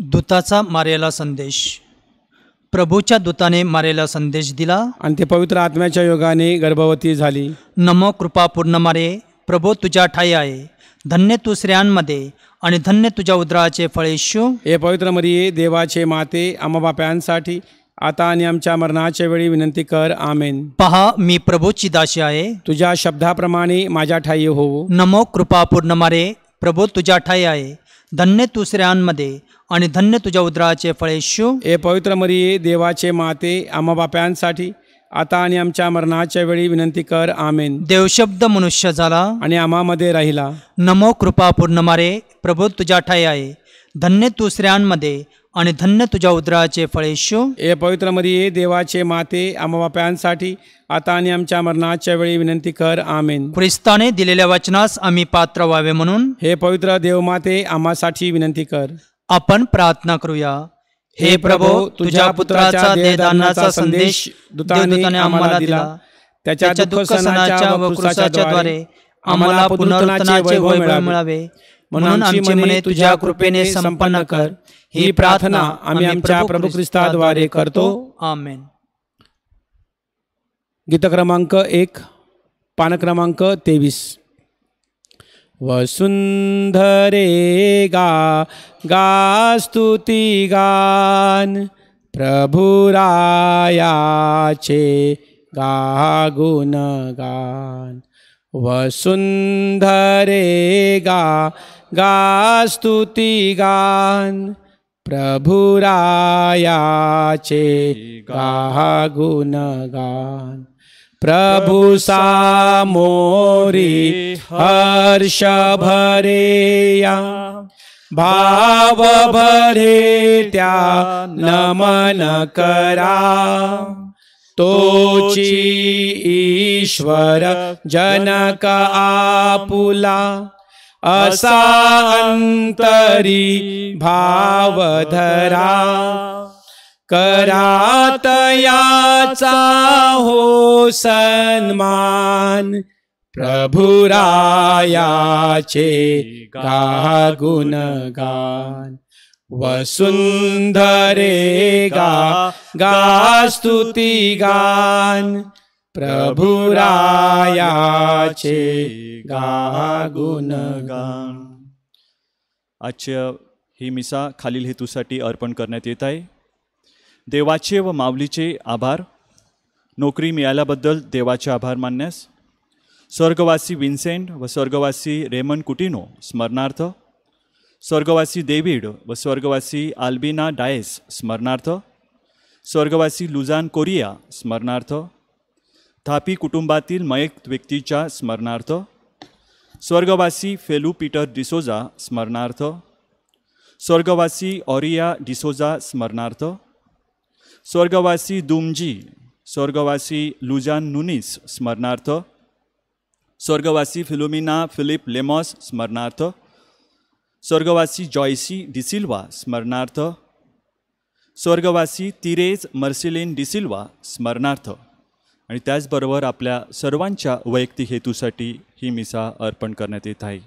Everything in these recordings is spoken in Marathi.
दूताचा मारेला संदेश प्रभूच्या दूताने मारेला संदेश दिला आणि ते पवित्र आत्म्याच्या योगाने गर्भवती झाली नमो कृपा पूर्ण मारे प्रभो तुझ्या ठाई आहे धन्य तू स्त्रियांमध्ये आणि धन्य तुझ्या उदराचे येशू हे पवित्र मरिये देवाचे माते आमाबाप्यांसाठी आता आणि आमच्या मरणाच्या वेळी विनंती कर आमेन पहा मी प्रभूची दाशी आहे तुझ्या शब्दाप्रमाणे माझ्या ठाई हो नमो कृपा पूर्ण मारे प्रभो तुझ्या ठाई आहे धन्य तू स्त्रियांमध्ये आणि धन्य तुझ्या उदराचे फळ हे पवित्र मरिये देवाचे माते आम्हा बाप्यांसाठी आता आणि आमच्या मरणाच्या वेळी विनंती कर आमेन देवशब्द मनुष्य झाला आणि आम्हामध्ये राहिला नमो कृपा मारे प्रभु तुझ्या ठाई आहे धन्य तू स्त्रियांमध्ये आणि धन्य तुझ्या उदराचे फळ हे पवित्र मरिये देवाचे माते आम्हा बाप्यांसाठी आता आणि आमच्या मरणाच्या वेळी विनंती कर आमेन ख्रिस्ताने दिलेल्या वचनास आम्ही पात्र व्हावे म्हणून हे पवित्र देव माते आम्हासाठी विनंती कर आपण प्रार्थना करूया हे प्रभो तुझ्या पुत्राचा देदानाचा संदेश दुताने आम्हाला दिला त्याच्या दुःख सणाच्या व द्वारे आम्हाला पुनरुत्थानाचे वैभव मिळावे म्हणून आमची मने तुझ्या कृपेने संपन्न कर ही प्रार्थना आम्ही आमच्या प्रभू ख्रिस्ताद्वारे करतो आमेन गीत क्रमांक एक पान क्रमांक तेवीस वसुंधरेगा गा गान प्रभुरायाचे गा गुणगान वसुन्धरे गा गान प्रभुरायाचे गा गुणगान प्रभु सामोरी हर्ष भरेया भाव भरे त्या नमन करा तोची ईश्वर जनक आपुला असा अंतरी भावधरा करातयाचा हो सन्मान प्रभुरायाचे गा गुणगान वसुंधरे गा गा गान प्रभुरायाचे गा गुणगान आजच्या ही मिसा खालील हेतूसाठी अर्पण करण्यात येत आहे देवाचे व माऊलीचे आभार नोकरी मिळाल्याबद्दल देवाचे आभार मानण्यास स्वर्गवासी विन्सेंट व स्वर्गवासी रेमन कुटिनो स्मरणार्थ स्वर्गवासी डेव्हिड व स्वर्गवासी आल्बिना डायस स्मरणार्थ स्वर्गवासी लुजान कोरिया स्मरणार्थ थापी कुटुंबातील मयक व्यक्तीच्या स्मरणार्थ स्वर्गवासी फेलू पीटर डिसोजा स्मरणार्थ स्वर्गवासी ऑरिया डिसोजा स्मरणार्थ स्वर्गवासी दुमजी स्वर्गवासी लुजान नुनीस स्मरणार्थ स्वर्गवासी फिलोमिना फिलिप लेमॉस स्मरणार्थ स्वर्गवासी जॉयसी डिसिल्वा स्मरणार्थ स्वर्गवासी तिरेज मर्सिलेन डिसिल्वा स्मरणार्थ आणि त्याचबरोबर आपल्या सर्वांच्या वैयक्तिक हेतूसाठी ही मिसा अर्पण करण्यात येत आहे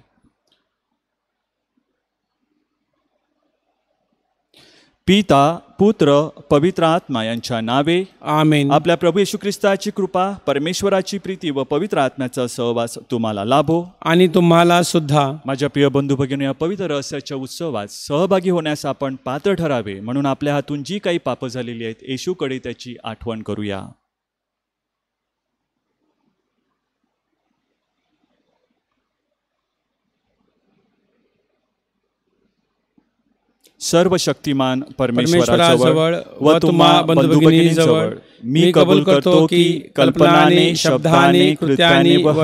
पिता पुत्र पवित्र आत्मा यांच्या नावे आमेन आपल्या प्रभू येशू ख्रिस्ताची कृपा परमेश्वराची प्रीती व पवित्र आत्म्याचा सहवास तुम्हाला लाभो आणि तुम्हाला सुद्धा माझ्या प्रिय बंधू भगिनी या पवित्र रहस्याच्या उत्सवात सहभागी होण्यास आपण पात्र ठरावे म्हणून आपल्या हातून जी काही पापं झालेली आहेत येशूकडे त्याची आठवण करूया सर्व शक्तिमान परमेश्वराजवळ व तुम्हा बंधू मी कबूल करतो की कल्पनाने शब्दाने कृत्याने व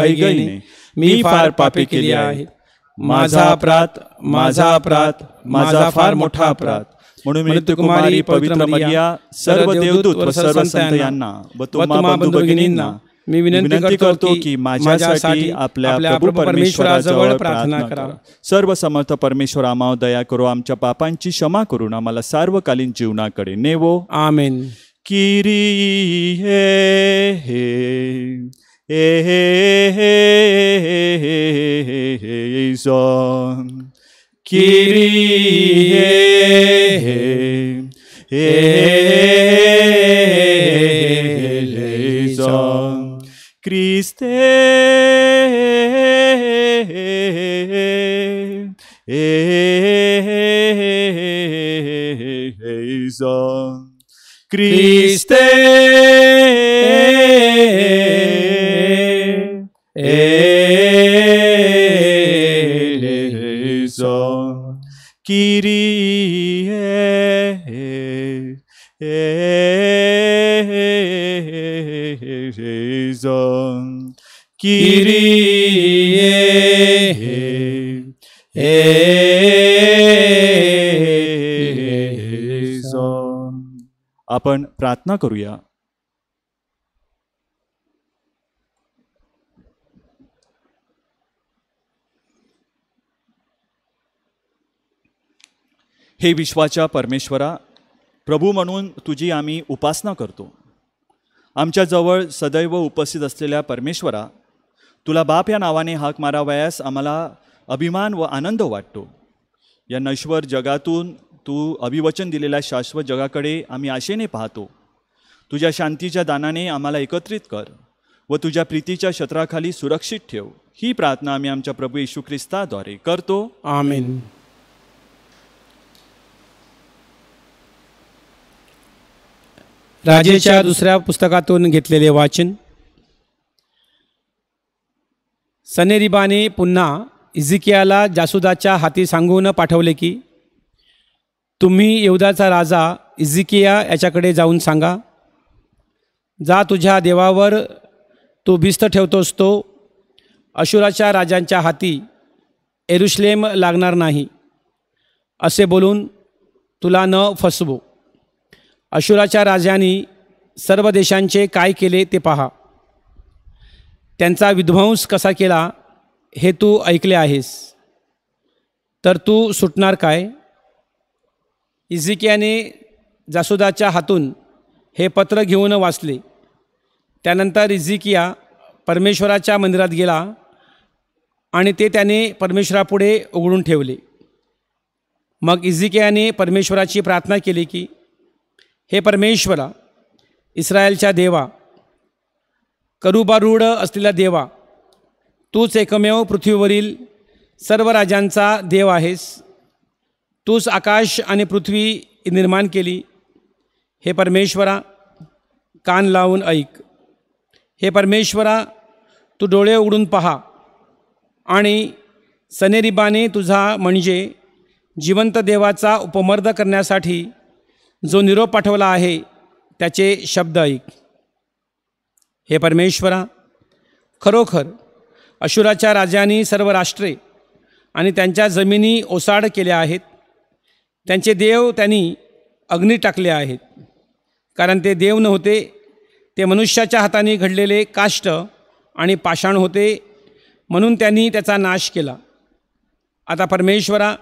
मी फार पापी केली आहे माझा अपराध माझा अपराध माझा फार मोठा अपराध म्हणून मी कुमारी पवित्र मर्या सर्व देवदूत सर्व संत यांना व तुम्हा बंधू मी विनंती करतो की माझ्यासाठी आपल्या परमेश्वराजवळ प्रार्थना करा सर्व समर्थ परमेश्वर दया करो आमच्या पापांची क्षमा करून आम्हाला सार्वकालीन जीवनाकडे नेवो आमेन किरी हे हे किरी हे हे Criste, Tristeza. Kyrie Jesus. Kyrie आपण प्रार्थना करूया हे विश्वाच्या परमेश्वरा प्रभू म्हणून तुझी आम्ही उपासना करतो आमच्याजवळ सदैव उपस्थित असलेल्या परमेश्वरा तुला बाप या नावाने हाक मारावयास आम्हाला अभिमान व आनंद वाटतो या नश्वर जगातून तू अभिवचन दिलेल्या शाश्वत जगाकडे आम्ही आशेने पाहतो तुझ्या शांतीच्या दानाने आम्हाला एकत्रित कर व तुझ्या प्रीतीच्या शत्राखाली सुरक्षित ठेव ही प्रार्थना आम्ही आमच्या प्रभू येशू ख्रिस्ताद्वारे करतो आमीन राजेच्या दुसऱ्या पुस्तकातून घेतलेले वाचन सनेरिबाने पुन्हा इझिकियाला जासुदाच्या हाती सांगून पाठवले की तुम्ही येऊदाचा राजा इझिकिया याच्याकडे जाऊन सांगा जा तुझ्या देवावर तू भिस्त ठेवतोस तो अशुराच्या राजांच्या हाती एरुश्लेम लागणार नाही असे बोलून तुला न फसवो अशुराच्या राजांनी सर्व देशांचे काय केले ते पहा त्यांचा विध्वंस कसा केला हे तू ऐकले आहेस तर तू सुटणार काय इझिकियाने जासुदाच्या हातून हे पत्र घेऊन वाचले त्यानंतर इझिकिया परमेश्वराच्या मंदिरात गेला आणि ते त्याने परमेश्वरापुढे उघडून ठेवले मग इझिकियाने परमेश्वराची प्रार्थना केली की हे परमेश्वरा इस्रायलच्या देवा करुबारूढ असलेला देवा तूच एकमेव पृथ्वीवरील सर्व राजांचा देव आहेस तूच आकाश आणि पृथ्वी निर्माण केली हे परमेश्वरा कान लावून ऐक हे परमेश्वरा तू डोळे उघडून पहा आणि सनेरीबाने तुझा म्हणजे जिवंत देवाचा उपमर्द करण्यासाठी जो निरोप पाठवला आहे त्याचे शब्द ऐक हे परमेश्वरा खरोखर अशुराच्या राजांनी सर्व राष्ट्रे आणि त्यांच्या जमिनी ओसाड केल्या आहेत त्यांचे देव त्यांनी अग्नी टाकले आहेत कारण ते देव नव्हते ते मनुष्याच्या हाताने घडलेले काष्ट आणि पाषाण होते म्हणून त्यांनी त्याचा नाश केला आता परमेश्वरा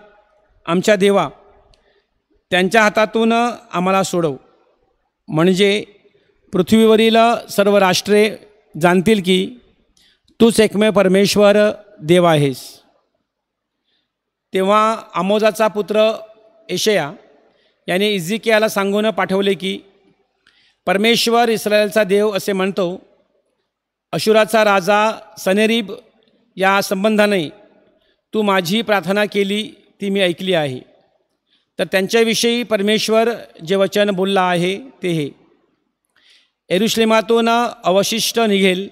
आमच्या देवा त्यांच्या हातातून आम्हाला सोडव म्हणजे पृथ्वीवरील सर्व राष्ट्रे जाणतील की तूच एकमेव परमेश्वर देव आहेस तेव्हा आमोजाचा पुत्र एशया याने इझिकियाला सांगून पाठवले की परमेश्वर इस्रायलचा देव असे म्हणतो अशुराचा राजा सनेरीब या संबंधाने तू माझी प्रार्थना केली ती मी ऐकली आहे तर त्यांच्याविषयी परमेश्वर जे वचन बोलला आहे ते हे एरुश्लेमातून अवशिष्ट निघेल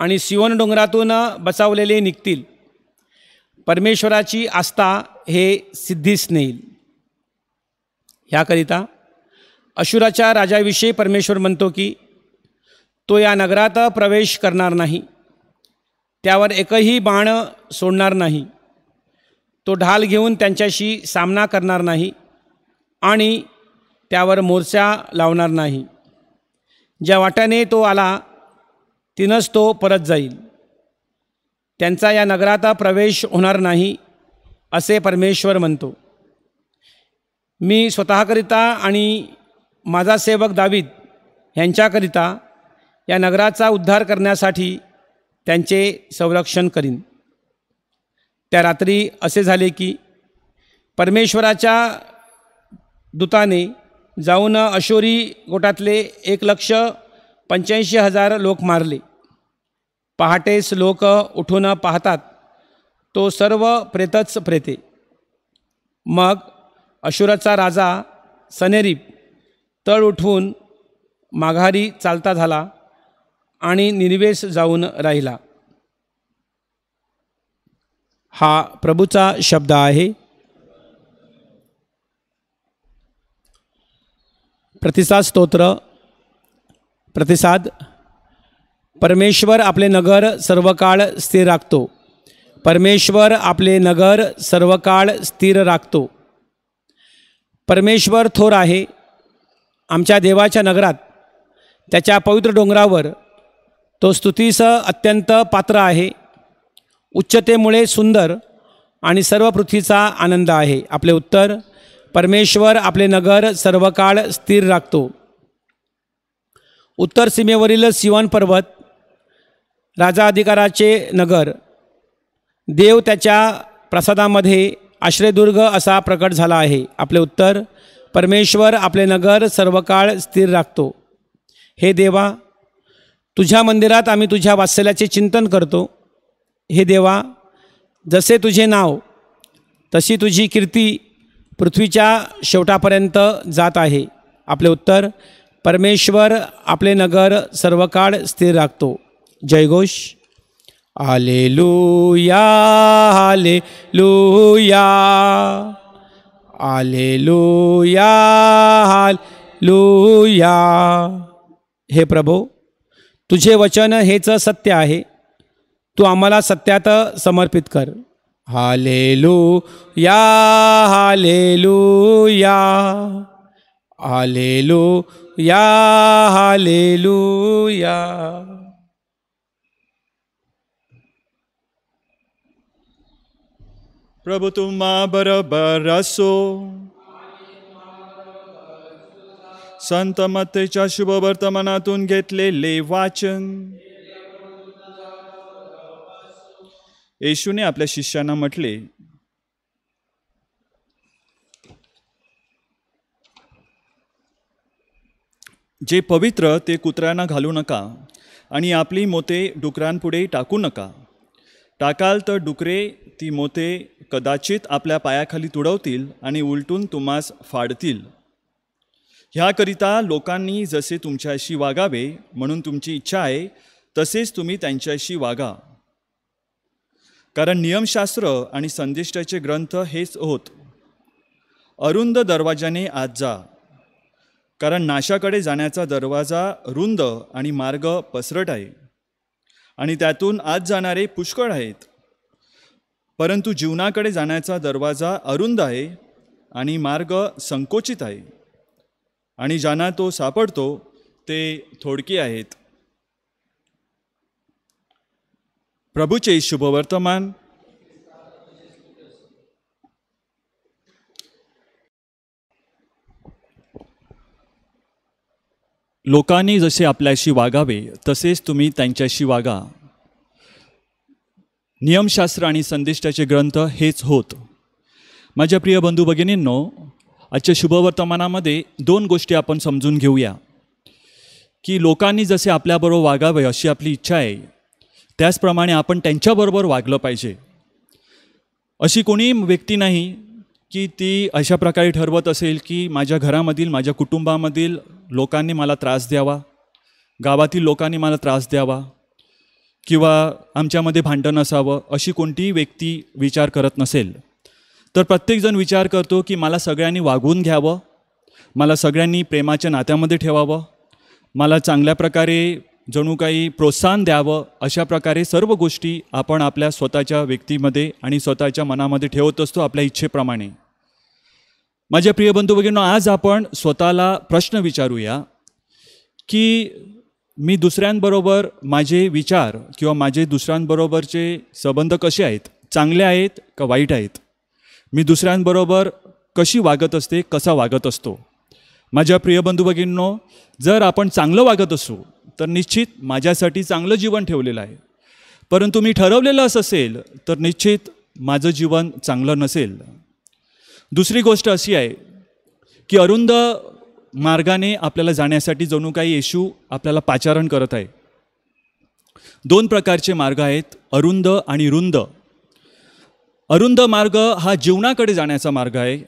आणि सिवन डोंगरातून बचावलेले निघतील परमेश्वराची आस्था हे सिद्धीस नेईल ह्याकरिता अशुराच्या राजाविषयी परमेश्वर म्हणतो की तो या नगरात प्रवेश करणार नाही त्यावर एकही बाण सोडणार नाही तो ढाल घेऊन त्यांच्याशी सामना करणार नाही आणि त्यावर मोर्चा लावणार नाही ज्या वाट्याने तो आला तिनंच तो परत जाईल त्यांचा या नगरात प्रवेश होणार नाही असे परमेश्वर म्हणतो मी स्वतःकरिता आणि माझा सेवक दावीद यांच्याकरिता या नगराचा उद्धार करण्यासाठी त्यांचे संरक्षण करीन त्या रात्री असे झाले की परमेश्वराच्या दूताने जाऊन अशोरी गोटातले एक लक्ष पंच्याऐंशी हजार लोक मारले पहाटेस लोक उठून पाहतात तो सर्व प्रेतच प्रेते मग अशुराचा राजा सनेरीप तळ उठवून माघारी चालता झाला आणि निर्वेश जाऊन राहिला हा प्रभूचा शब्द आहे प्रतिसाद स्तोत्र प्रतिसाद परमेश्वर आपले नगर सर्व काळ स्थिर राखतो परमेश्वर आपले नगर सर्व काळ स्थिर राखतो परमेश्वर थोर आहे आमच्या देवाच्या नगरात त्याच्या पवित्र डोंगरावर तो स्तुतीस अत्यंत पात्र आहे उच्चतेमुळे सुंदर आणि सर्व पृथ्वीचा आनंद आहे आपले उत्तर परमेश्वर आपले नगर सर्व काळ स्थिर राखतो उत्तर सीमेवरील सिवन पर्वत राजा अधिकाराचे नगर देव त्याच्या प्रसादामध्ये आश्रयदुर्ग असा प्रकट झाला आहे आपले उत्तर परमेश्वर आपले नगर सर्व काळ स्थिर राखतो हे देवा तुझ्या मंदिरात आम्ही तुझ्या वात्सल्याचे चिंतन करतो हे देवा जसे तुझे नाव तशी तुझी कीर्ती पृथ्वीच्या शेवटापर्यंत जात आहे आपले उत्तर परमेश्वर आपले नगर सर्व काळ स्थिर राखतो जयघोष आले लुया आले लुया आले लुया लुया हे प्रभो तुझे वचन हेच सत्य आहे तू आम्हाला सत्यात समर्पित कर हालेलू या हालेलुया या हालेलू या हालेलू प्रभु तुम्हा बरोबर असो संत मतेच्या वर्तमानातून घेतलेले वाचन येशूने आपल्या शिष्यांना म्हटले जे पवित्र ते कुत्र्यांना घालू नका आणि आपली मोते डुकरांपुढे टाकू नका टाकाल तर डुकरे ती मोते कदाचित आपल्या पायाखाली तुडवतील आणि उलटून तुम्हास फाडतील ह्याकरिता लोकांनी जसे तुमच्याशी वागावे म्हणून तुमची इच्छा आहे तसेच तुम्ही त्यांच्याशी वागा कारण नियमशास्त्र आणि संदिष्टाचे ग्रंथ हेच होत अरुंद दरवाजाने आज जा कारण नाशाकडे जाण्याचा दरवाजा रुंद आणि मार्ग पसरट आहे आणि त्यातून आज जाणारे पुष्कळ आहेत परंतु जीवनाकडे जाण्याचा दरवाजा अरुंद आहे आणि मार्ग संकोचित आहे आणि ज्यांना तो सापडतो ते थोडके आहेत प्रभूचे शुभवर्तमान लोकांनी जसे आपल्याशी वागावे तसेच तुम्ही त्यांच्याशी वागा नियमशास्त्र आणि संदिष्टाचे ग्रंथ हेच होत माझ्या प्रिय बंधू भगिनींनो आजच्या शुभवर्तमानामध्ये दोन गोष्टी आपण समजून घेऊया की लोकांनी जसे आपल्याबरोबर वागावे अशी आपली इच्छा आहे त्याचप्रमाणे आपण त्यांच्याबरोबर वागलं पाहिजे अशी कोणी व्यक्ती नाही की ती अशा प्रकारे ठरवत असेल की माझ्या घरामधील माझ्या कुटुंबामधील लोकांनी मला त्रास द्यावा गावातील लोकांनी मला त्रास द्यावा किंवा आमच्यामध्ये भांडण असावं अशी कोणतीही व्यक्ती विचार करत नसेल तर प्रत्येकजण विचार करतो की मला सगळ्यांनी वागून घ्यावं मला सगळ्यांनी प्रेमाच्या नात्यामध्ये ठेवावं मला चांगल्या प्रकारे जणू काही प्रोत्साहन द्यावं अशा प्रकारे सर्व गोष्टी आपण आपल्या स्वतःच्या व्यक्तीमध्ये आणि स्वतःच्या मनामध्ये ठेवत असतो आपल्या इच्छेप्रमाणे माझ्या प्रिय बंधू भगिनो आज आपण स्वतःला प्रश्न विचारूया की मी दुसऱ्यांबरोबर माझे विचार किंवा माझे दुसऱ्यांबरोबरचे संबंध कसे आहेत चांगले आहेत का वाईट आहेत मी दुसऱ्यांबरोबर कशी वागत असते कसा वागत असतो माझ्या प्रिय बंधू भगिनींनो जर आपण चांगलं वागत असू तर निश्चित माझ्यासाठी चांगलं जीवन ठेवलेलं आहे परंतु मी असं असेल तर निश्चित माझं जीवन चांगलं नसेल दुसरी गोष्ट अशी आहे की अरुंद मार्गाने आपल्याला जाण्यासाठी जणू काही येशू आपल्याला पाचारण करत आहे दोन प्रकारचे मार्ग आहेत अरुंद आणि रुंद अरुंद मार्ग हा जीवनाकडे जाण्याचा मार्ग आहे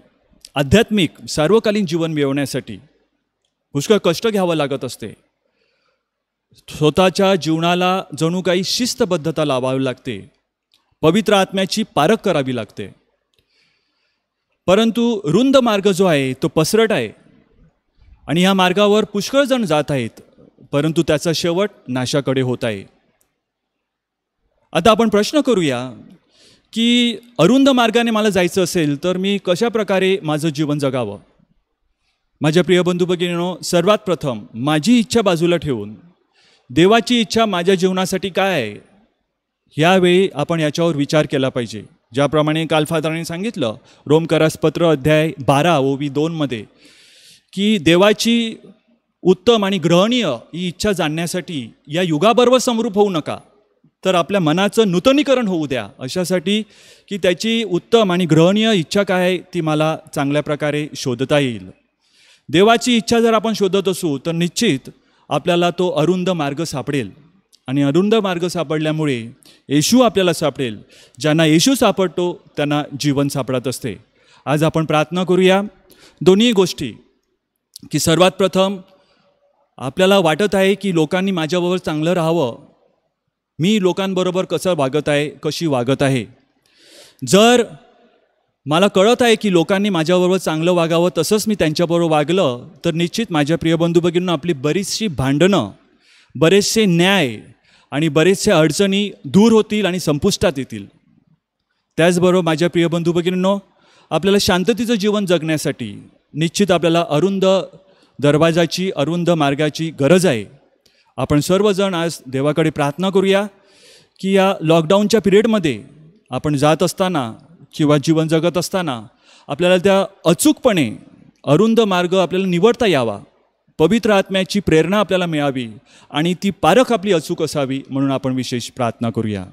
आध्यात्मिक सार्वकालीन जीवन मिळवण्यासाठी पुष्कळ कष्ट घ्यावं लागत असते स्वतःच्या जीवनाला जणू काही शिस्तबद्धता लावावी लागते पवित्र आत्म्याची पारख करावी लागते परंतु रुंद मार्ग जो आहे तो पसरट आहे आणि ह्या मार्गावर पुष्कळजण जात आहेत परंतु त्याचा शेवट नाशाकडे होत आहे आता आपण प्रश्न करूया की अरुंद मार्गाने मला जायचं असेल तर मी कशा प्रकारे माझं जीवन जगावं माझ्या प्रिय बंधू भगिनीनो सर्वात प्रथम माझी इच्छा बाजूला ठेवून देवाची इच्छा माझ्या जीवनासाठी काय आहे ह्यावेळी आपण याच्यावर विचार केला पाहिजे ज्याप्रमाणे काल फादराने सांगितलं रोमकरासपत्र अध्याय बारा ओवी दोनमध्ये की देवाची उत्तम आणि ग्रहणीय ही इच्छा जाणण्यासाठी या युगाबरोबर समरूप होऊ नका तर आपल्या मनाचं नूतनीकरण होऊ द्या अशासाठी की त्याची उत्तम आणि ग्रहणीय इच्छा काय आहे ती मला चांगल्या प्रकारे शोधता येईल देवाची इच्छा जर आपण शोधत असू तर निश्चित आपल्याला तो अरुंद मार्ग सापडेल आणि अरुंद मार्ग सापडल्यामुळे येशू आपल्याला सापडेल ज्यांना येशू सापडतो त्यांना जीवन सापडत असते आज आपण प्रार्थना करूया दोन्ही गोष्टी की सर्वात प्रथम आपल्याला वाटत आहे की लोकांनी माझ्याबरोबर चांगलं राहावं मी लोकांबरोबर कसं वागत आहे कशी वागत आहे जर मला कळत आहे की लोकांनी माझ्याबरोबर चांगलं वागावं तसंच मी त्यांच्याबरोबर वागलं तर निश्चित माझ्या प्रिय बंधू आपली बरीचशी भांडणं बरेचसे न्याय आणि बरेचसे अडचणी दूर होतील आणि संपुष्टात येतील त्याचबरोबर माझ्या प्रिय बंधू भगिनींनो आपल्याला शांततेचं जीवन जगण्यासाठी निश्चित आपल्याला अरुंद दरवाजाची अरुंद मार्गाची गरज आहे आपण सर्वजण आज देवाकडे प्रार्थना करूया की या लॉकडाऊनच्या पिरियडमध्ये आपण जात असताना किंवा जीवन जगत असताना आपल्याला त्या अचूकपणे अरुंद मार्ग आपल्याला निवडता यावा पवित्र आत्म्याची प्रेरणा आपल्याला मिळावी आणि ती पारख आपली अचूक असावी म्हणून आपण विशेष प्रार्थना करूया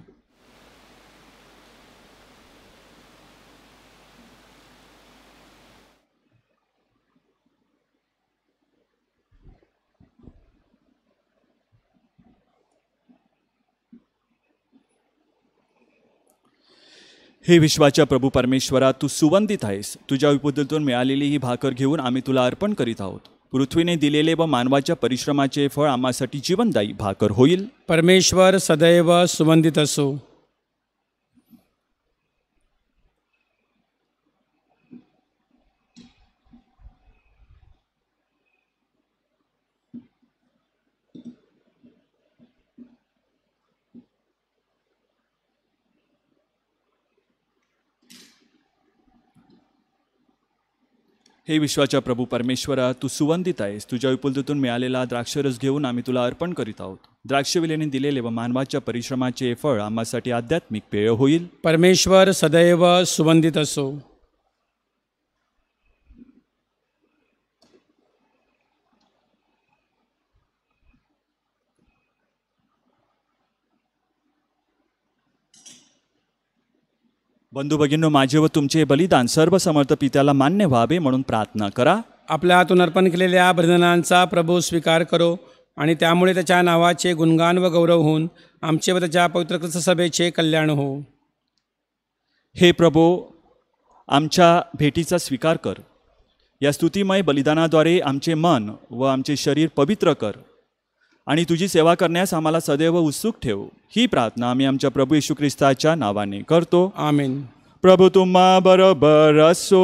हे विश्वाच्या प्रभू परमेश्वरा तू सुवंदित आहेस तुझ्या विपुद्धतून मिळालेली ही भाकर घेऊन आम्ही तुला अर्पण करीत आहोत पृथ्वीने दिलेले व मानवाच्या परिश्रमाचे फळ आम्हासाठी जीवनदायी भाकर होईल परमेश्वर सदैव सुवंदित असो हे विश्वाच्या प्रभू परमेश्वरा तू सुवंदित आहेस तुझ्या विपुलतेतून मिळालेला द्राक्षरस घेऊन आम्ही तुला अर्पण करीत आहोत द्राक्षविलेने दिलेले व मानवाच्या परिश्रमाचे फळ आम्हासाठी आध्यात्मिक पेय होईल परमेश्वर सदैव सुवंदित असो बंधू भगिनो माझे व तुमचे बलिदान सर्व समर्थ पित्याला मान्य व्हावे म्हणून प्रार्थना करा आपल्या हातून अर्पण केलेल्या बलिदानांचा प्रभू स्वीकार करो आणि त्यामुळे त्याच्या नावाचे गुणगान व गौरव होऊन आमचे व त्याच्या पवित्र सभेचे कल्याण हो हे प्रभो आमच्या भेटीचा स्वीकार कर या स्तुतिमय बलिदानाद्वारे आमचे मन व आमचे शरीर पवित्र कर आणि तुझी सेवा करण्यास आम्हाला सदैव उत्सुक ठेव ही प्रार्थना आम्ही आमच्या प्रभू येशू ख्रिस्ताच्या नावाने करतो आमेन प्रभू तुम्हा बरोबर असो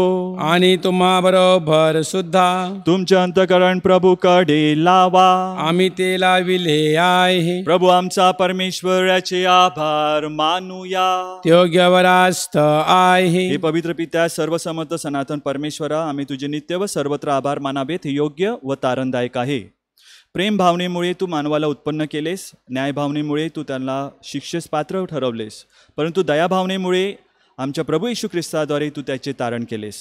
आणि तुम्हा बरोबर सुद्धा तुमचे अंतकरण प्रभू कडे लावा आम्ही ते लाविले आहे प्रभू आमचा परमेश्वराचे आभार मानूया योग्य आहे हे पवित्र पित्या समर्थ सनातन परमेश्वरा आम्ही तुझे नित्य व सर्वत्र आभार मानावेत योग्य व तारणदायक आहे प्रेम भावनेमुळे तू मानवाला उत्पन्न केलेस न्यायभावनेमुळे तू त्यांना शिक्षेस पात्र ठरवलेस परंतु दयाभावनेमुळे आमच्या प्रभू येशू ख्रिस्ताद्वारे तू त्याचे तारण केलेस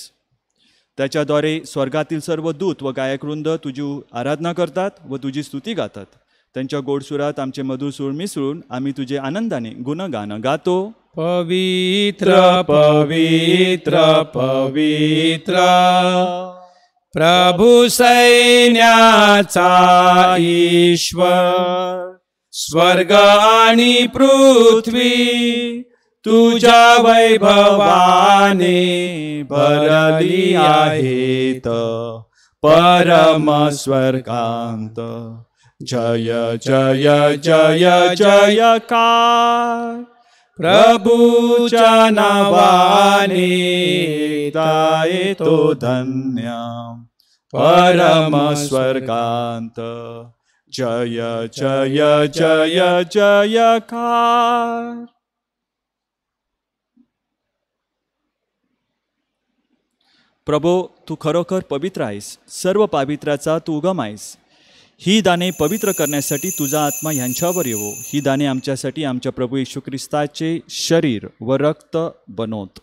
त्याच्याद्वारे स्वर्गातील सर्व दूत व गायकवृंद तुझी आराधना करतात व तुझी स्तुती गातात त्यांच्या गोडसुरात आमचे मधुर सूर मिसळून आम्ही तुझे आनंदाने गुणगान गातो पवित्र पवित्र पवित्र प्रभु सैन्याचा ईश्वर स्वर्ग आणि पृथ्वी तुझ्या वैभवाने भरली आहेत परम स्वर्गांत जय जय जय जय का प्रभूच्या नावाने तो धन्या स्वर्गांत जय जय जय जय कार प्रभो तू खरोखर पवित्र आहेस सर्व पावित्र्याचा तू उगम आहेस ही दाने पवित्र करण्यासाठी तुझा आत्मा ह्यांच्यावर येवो ही दाने आमच्यासाठी आमच्या प्रभू येशू ख्रिस्ताचे शरीर व रक्त बनवत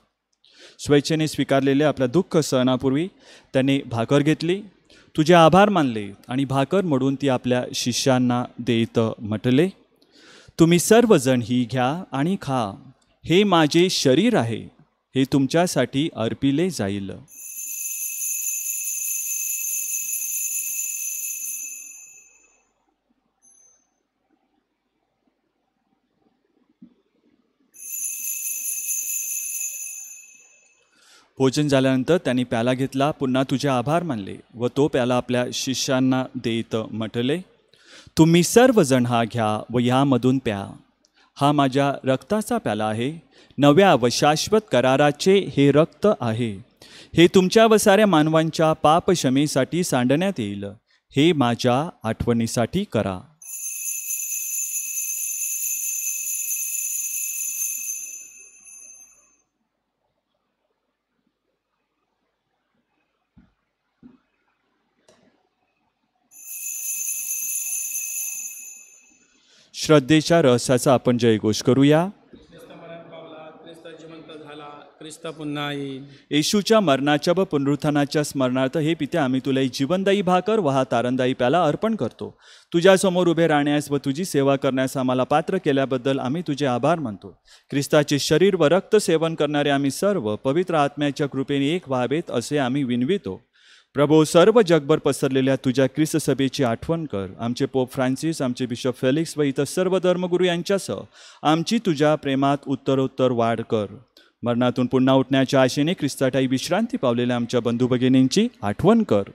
स्वेच्छेने स्वीकारलेले आपल्या दुःख सहनापूर्वी त्याने भाकर घेतली तुझे आभार मानले आणि भाकर म्हणून ती आपल्या शिष्यांना देत म्हटले तुम्ही सर्वजण ही घ्या आणि खा हे माझे शरीर आहे हे तुमच्यासाठी अर्पिले जाईल भोजन झाल्यानंतर त्यांनी प्याला घेतला पुन्हा तुझे आभार मानले व तो प्याला आपल्या शिष्यांना देत म्हटले तुम्ही सर्वजण हा घ्या व ह्यामधून प्या हा माझ्या रक्ताचा प्याला आहे नव्या व शाश्वत कराराचे हे रक्त आहे हे तुमच्या व साऱ्या मानवांच्या पापशमेसाठी सांडण्यात येईल हे माझ्या आठवणीसाठी करा श्रद्धेच्या रहस्याचा आपण जयघोष करूया येशूच्या मरणाच्या व पुनरुत्थानाच्या स्मरणार्थ हे पिते आम्ही तुला जीवनदायी भाकर व हा तारणदायी प्याला अर्पण करतो तुझ्यासमोर उभे राहण्यास व तुझी सेवा करण्यास आम्हाला पात्र केल्याबद्दल आम्ही तुझे आभार मानतो ख्रिस्ताचे शरीर व रक्त सेवन करणारे आम्ही सर्व पवित्र आत्म्याच्या कृपेने एक व्हावेत असे आम्ही विनवितो प्रभू सर्व जगभर पसरलेल्या तुझ्या ख्रिस्त सभेची आठवण कर आमचे पोप फ्रान्सिस आमचे बिशप फेलिक्स व इतर सर्व धर्मगुरू यांच्यासह आमची तुझ्या प्रेमात उत्तरोत्तर वाढ कर मरणातून पुन्हा उठण्याच्या आशेने ख्रिस्ताटाई विश्रांती पावलेल्या आमच्या बंधू भगिनींची आठवण कर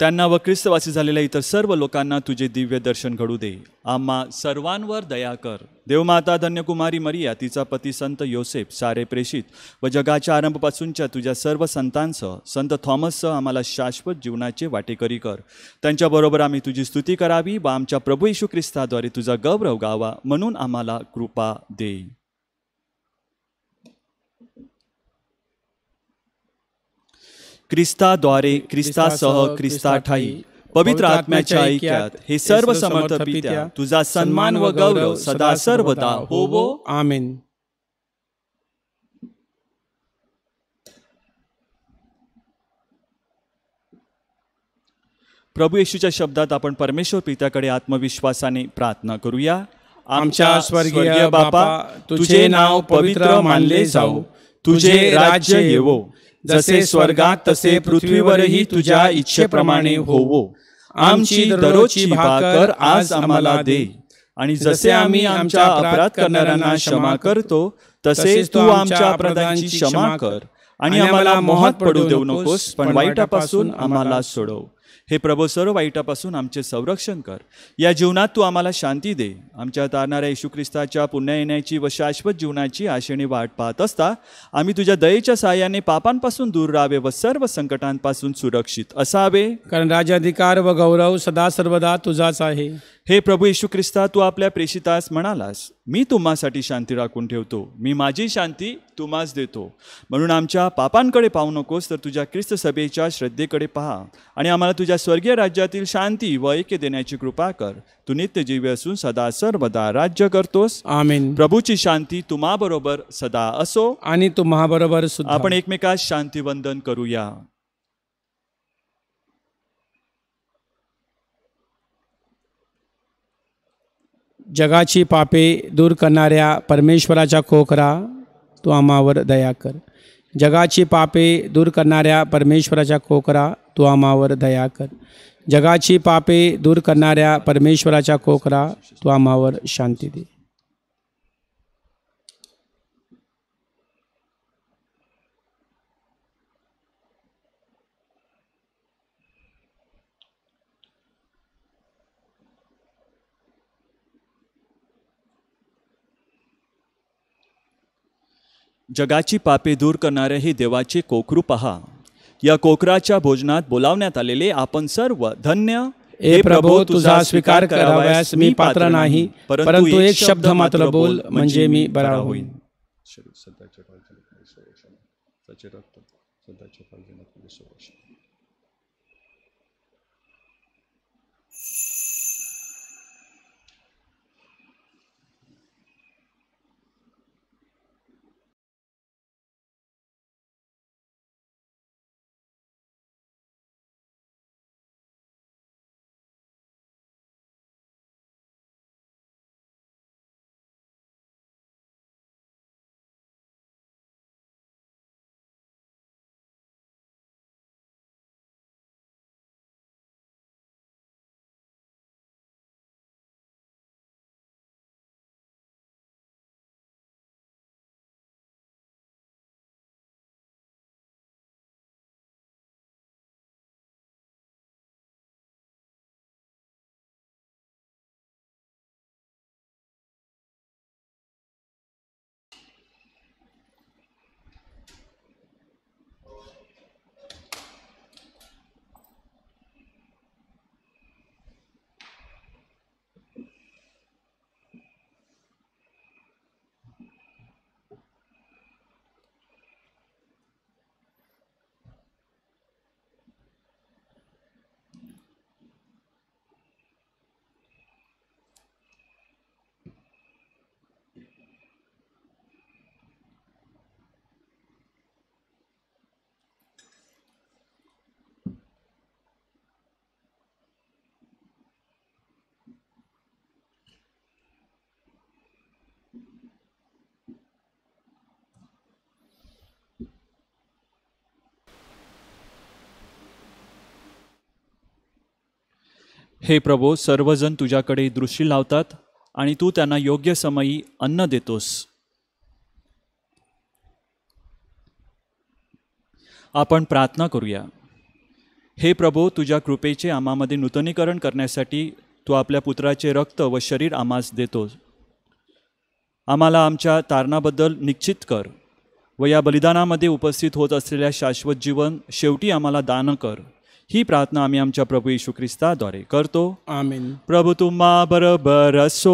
त्यांना व ख्रिस्तवासी झालेल्या इतर सर्व लोकांना तुझे दिव्य दर्शन घडू दे आम्हा सर्वांवर दया कर देवमाता धन्यकुमारी मरिया तिचा पती संत योसेफ सारे प्रेषित व जगाच्या आरंभपासूनच्या तुझ्या सर्व संतांसह संत थॉमससह आम्हाला शाश्वत जीवनाचे वाटेकरी कर त्यांच्याबरोबर आम्ही तुझी स्तुती करावी व आमच्या प्रभू येशू ख्रिस्ताद्वारे तुझा गौरव गावा म्हणून आम्हाला कृपा देई ख्रिस्ताद्वारे ख्रिस्तासह ख्रिस्ता ठाई पवित्र आत्म्याच्या ऐक्यात हे सर्व समर्थ पित्या तुझा सन्मान व गौरव सदा सर्वदा होवो आमेन प्रभू येशूच्या शब्दात आपण परमेश्वर पित्याकडे आत्मविश्वासाने प्रार्थना करूया आमच्या स्वर्गीय बापा तुझे नाव पवित्र मानले जाऊ तुझे राज्य येवो जसे स्वर्गात तसे पृथ्वीवरही तुझ्या इच्छेप्रमाणे होवो आमची दरोची भाकर आज आम्हाला दे आणि जसे आम्ही आमच्या अपराध करणाऱ्यांना क्षमा करतो तसेच तू आमच्या अपराधांची क्षमा कर आणि आम्हाला मोहात पडू देऊ नकोस पण वाईटापासून आम्हाला सोडव हे प्रभो सर्व वाईटापासून आमचे संरक्षण कर या जीवनात तू आम्हाला शांती दे आमच्या तारणाऱ्या येशू ख्रिस्ताच्या पुण्या येण्याची व शाश्वत जीवनाची आशेने वाट पाहत असता आम्ही तुझ्या दयेच्या सहाय्याने पापांपासून दूर राहावे व सर्व संकटांपासून सुरक्षित असावे कारण राजाधिकार व गौरव सदा सर्वदा तुझाच आहे हे प्रभू येशू ख्रिस्ता तू आपल्या प्रेषितास म्हणालास मी तुम्हासाठी शांती राखून ठेवतो मी माझी शांती तुम्हास देतो म्हणून आमच्या पापांकडे पाहू नकोस तर तुझ्या ख्रिस्त सभेच्या श्रद्धेकडे पहा आणि आम्हाला तुझ्या स्वर्गीय राज्यातील शांती व ऐक्य देण्याची कृपा कर तू नित्यजीवी असून सदा सर्वदा राज्य करतोस आमेन प्रभूची शांती तुम्हाबरोबर सदा असो आणि तुम्हाबरोबर आपण एकमेकास शांती वंदन करूया जगाची पापे दूर करणाऱ्या परमेश्वराच्या खोकरा तू आम्हावर दया कर जगाची पापे दूर करणाऱ्या परमेश्वराच्या खोकरा तू आम्हावर दया कर जगाची पापे दूर करणाऱ्या परमेश्वराच्या खोकरा तू आम्हावर शांती दे जगाची पापे दूर करणारे हे देवाचे कोकरू पहा या कोकराच्या भोजनात बोलावण्यात आलेले आपण सर्व धन्य ए प्रभो तुझा स्वीकार करावयास मी पात्र नाही परंतु एक शब्द मात्र बोल म्हणजे, म्हणजे मी बरा होईल हे प्रभो सर्वजण तुझ्याकडे दृष्टी लावतात आणि तू त्यांना योग्य समयी अन्न देतोस आपण प्रार्थना करूया हे प्रभो तुझ्या कृपेचे आम्हामध्ये नूतनीकरण करण्यासाठी तू आपल्या पुत्राचे रक्त व शरीर आम्हास देतोस आम्हाला आमच्या तारणाबद्दल निश्चित कर व या बलिदानामध्ये उपस्थित होत असलेल्या शाश्वत जीवन शेवटी आम्हाला दान कर ही प्रार्थना आम्ही आमच्या प्रभू येशू ख्रिस्ताद्वारे करतो आमीन प्रभू तुम्हा बरोबर असो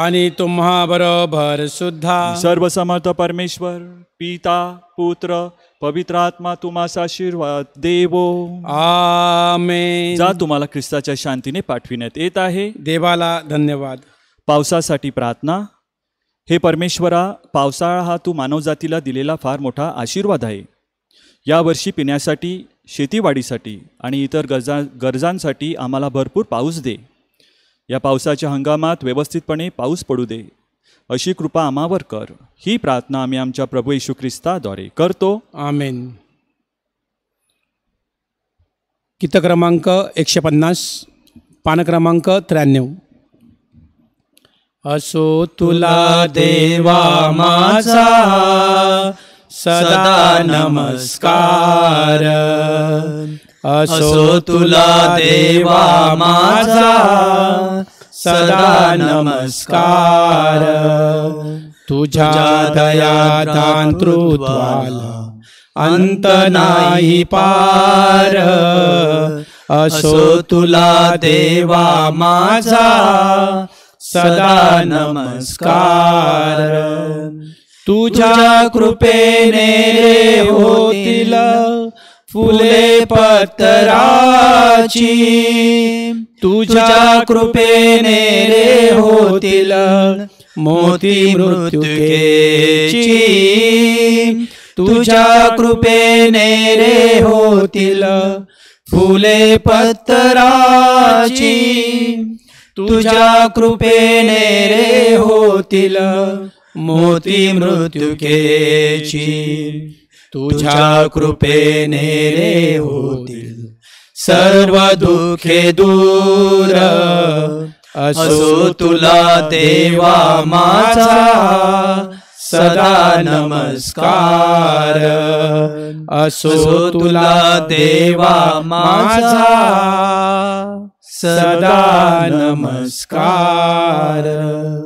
आणि तुम्हा बरोबर सुद्धा सर्व समर्थ परमेश्वर पिता पुत्र पवित्र आत्मा तुम्हाला आशीर्वाद देवो आमेन जा तुम्हाला ख्रिस्ताच्या शांतीने पाठविण्यात येत आहे देवाला धन्यवाद पावसासाठी प्रार्थना हे परमेश्वरा पावसाळा हा तू मानवजातीला दिलेला फार मोठा आशीर्वाद आहे यावर्षी पिण्यासाठी शेतीवाडीसाठी आणि इतर गरजा गरजांसाठी आम्हाला भरपूर पाऊस दे या पावसाच्या हंगामात व्यवस्थितपणे पाऊस पडू दे अशी कृपा आम्हावर कर ही प्रार्थना आम्ही आमच्या प्रभू येशू ख्रिस्ताद्वारे करतो आमेन गीत क्रमांक एकशे पन्नास पानक्रमांक त्र्याण्णव असो तुला देवा माझा सदा नमस्कार असो तुला देवा माझा सदा नमस्कार तुझ्या दान तृत्वाला अंत नाही पार असो तुला देवा माझा सदा नमस्कार तुझ्या कृपेने होतील फुले पत्राची तुझ्या कृपेने रे होतील मोती मृत्युकेची तुझ्या कृपेने रे होतील फुले पत्राची तुझ्या कृपेने रे होतील मोती मृत्युकेची तुझ्या कृपेने रे होतील सर्व दुखे दूर असो तुला देवा माझा सदा नमस्कार असो तुला देवा माझा सदा नमस्कार